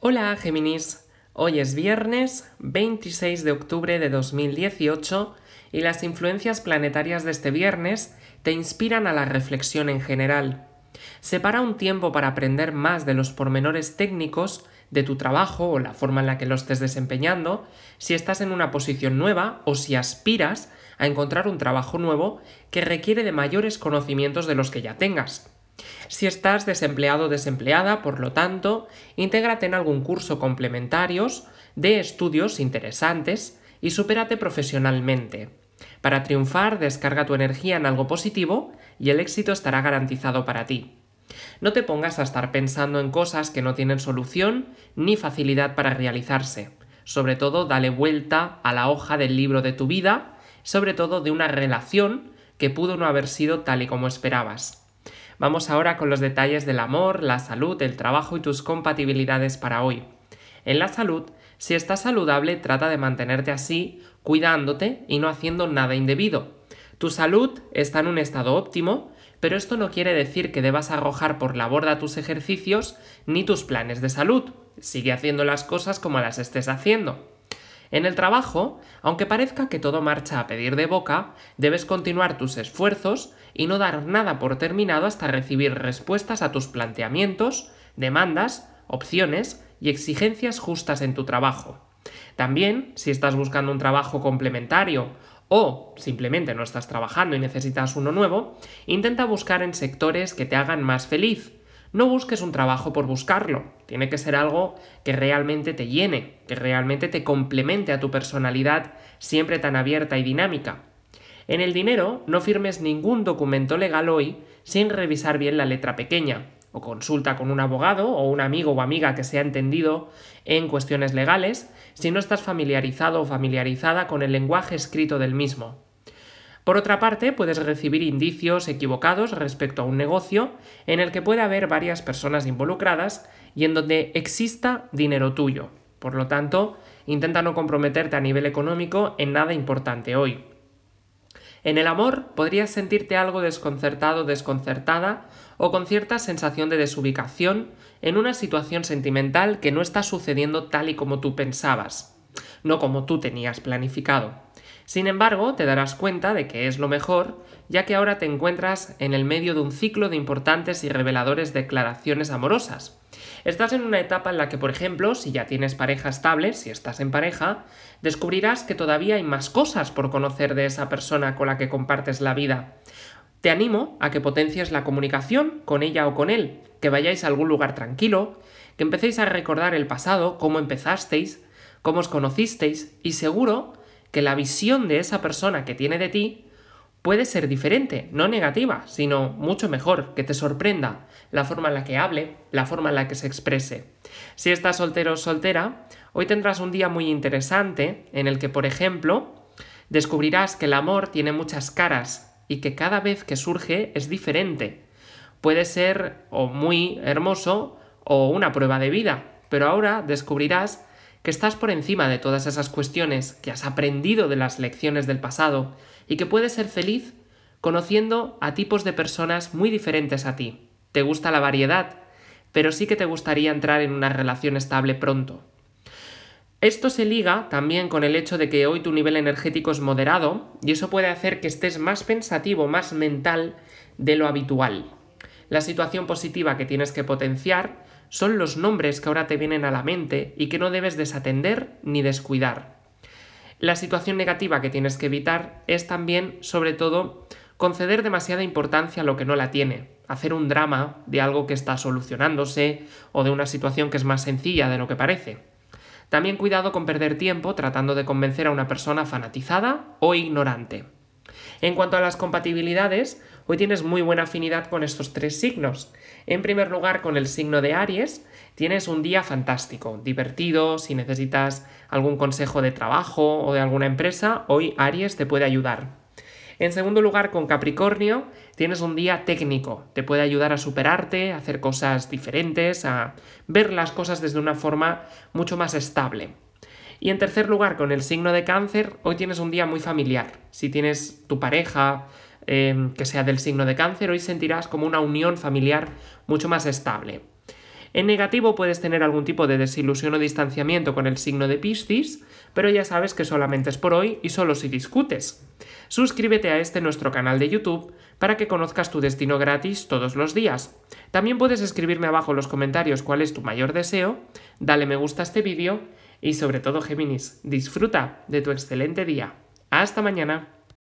Hola Géminis, hoy es viernes 26 de octubre de 2018 y las influencias planetarias de este viernes te inspiran a la reflexión en general. Separa un tiempo para aprender más de los pormenores técnicos de tu trabajo o la forma en la que lo estés desempeñando, si estás en una posición nueva o si aspiras a encontrar un trabajo nuevo que requiere de mayores conocimientos de los que ya tengas. Si estás desempleado o desempleada, por lo tanto, intégrate en algún curso complementarios de estudios interesantes y supérate profesionalmente. Para triunfar, descarga tu energía en algo positivo y el éxito estará garantizado para ti. No te pongas a estar pensando en cosas que no tienen solución ni facilidad para realizarse. Sobre todo, dale vuelta a la hoja del libro de tu vida, sobre todo de una relación que pudo no haber sido tal y como esperabas. Vamos ahora con los detalles del amor, la salud, el trabajo y tus compatibilidades para hoy. En la salud, si estás saludable, trata de mantenerte así, cuidándote y no haciendo nada indebido. Tu salud está en un estado óptimo, pero esto no quiere decir que debas arrojar por la borda tus ejercicios ni tus planes de salud. Sigue haciendo las cosas como las estés haciendo. En el trabajo, aunque parezca que todo marcha a pedir de boca, debes continuar tus esfuerzos y no dar nada por terminado hasta recibir respuestas a tus planteamientos, demandas, opciones y exigencias justas en tu trabajo. También, si estás buscando un trabajo complementario o simplemente no estás trabajando y necesitas uno nuevo, intenta buscar en sectores que te hagan más feliz, no busques un trabajo por buscarlo, tiene que ser algo que realmente te llene, que realmente te complemente a tu personalidad siempre tan abierta y dinámica. En el dinero, no firmes ningún documento legal hoy sin revisar bien la letra pequeña, o consulta con un abogado o un amigo o amiga que sea entendido en cuestiones legales si no estás familiarizado o familiarizada con el lenguaje escrito del mismo. Por otra parte, puedes recibir indicios equivocados respecto a un negocio en el que puede haber varias personas involucradas y en donde exista dinero tuyo. Por lo tanto, intenta no comprometerte a nivel económico en nada importante hoy. En el amor podrías sentirte algo desconcertado, desconcertada o con cierta sensación de desubicación en una situación sentimental que no está sucediendo tal y como tú pensabas, no como tú tenías planificado. Sin embargo, te darás cuenta de que es lo mejor, ya que ahora te encuentras en el medio de un ciclo de importantes y reveladores declaraciones amorosas. Estás en una etapa en la que, por ejemplo, si ya tienes pareja estable, si estás en pareja, descubrirás que todavía hay más cosas por conocer de esa persona con la que compartes la vida. Te animo a que potencies la comunicación con ella o con él, que vayáis a algún lugar tranquilo, que empecéis a recordar el pasado, cómo empezasteis, cómo os conocisteis y seguro que la visión de esa persona que tiene de ti puede ser diferente, no negativa, sino mucho mejor, que te sorprenda la forma en la que hable, la forma en la que se exprese. Si estás soltero o soltera, hoy tendrás un día muy interesante en el que, por ejemplo, descubrirás que el amor tiene muchas caras y que cada vez que surge es diferente. Puede ser o muy hermoso o una prueba de vida, pero ahora descubrirás que estás por encima de todas esas cuestiones, que has aprendido de las lecciones del pasado y que puedes ser feliz conociendo a tipos de personas muy diferentes a ti. Te gusta la variedad, pero sí que te gustaría entrar en una relación estable pronto. Esto se liga también con el hecho de que hoy tu nivel energético es moderado y eso puede hacer que estés más pensativo, más mental de lo habitual. La situación positiva que tienes que potenciar son los nombres que ahora te vienen a la mente y que no debes desatender ni descuidar. La situación negativa que tienes que evitar es también, sobre todo, conceder demasiada importancia a lo que no la tiene, hacer un drama de algo que está solucionándose o de una situación que es más sencilla de lo que parece. También cuidado con perder tiempo tratando de convencer a una persona fanatizada o ignorante. En cuanto a las compatibilidades, hoy tienes muy buena afinidad con estos tres signos. En primer lugar, con el signo de Aries, tienes un día fantástico, divertido, si necesitas algún consejo de trabajo o de alguna empresa, hoy Aries te puede ayudar. En segundo lugar, con Capricornio, tienes un día técnico, te puede ayudar a superarte, a hacer cosas diferentes, a ver las cosas desde una forma mucho más estable. Y en tercer lugar, con el signo de cáncer, hoy tienes un día muy familiar. Si tienes tu pareja em, que sea del signo de cáncer, hoy sentirás como una unión familiar mucho más estable. En negativo puedes tener algún tipo de desilusión o distanciamiento con el signo de Piscis, pero ya sabes que solamente es por hoy y solo si discutes. Suscríbete a este nuestro canal de YouTube para que conozcas tu destino gratis todos los días. También puedes escribirme abajo en los comentarios cuál es tu mayor deseo, dale me gusta a este vídeo y sobre todo, Géminis, disfruta de tu excelente día. Hasta mañana.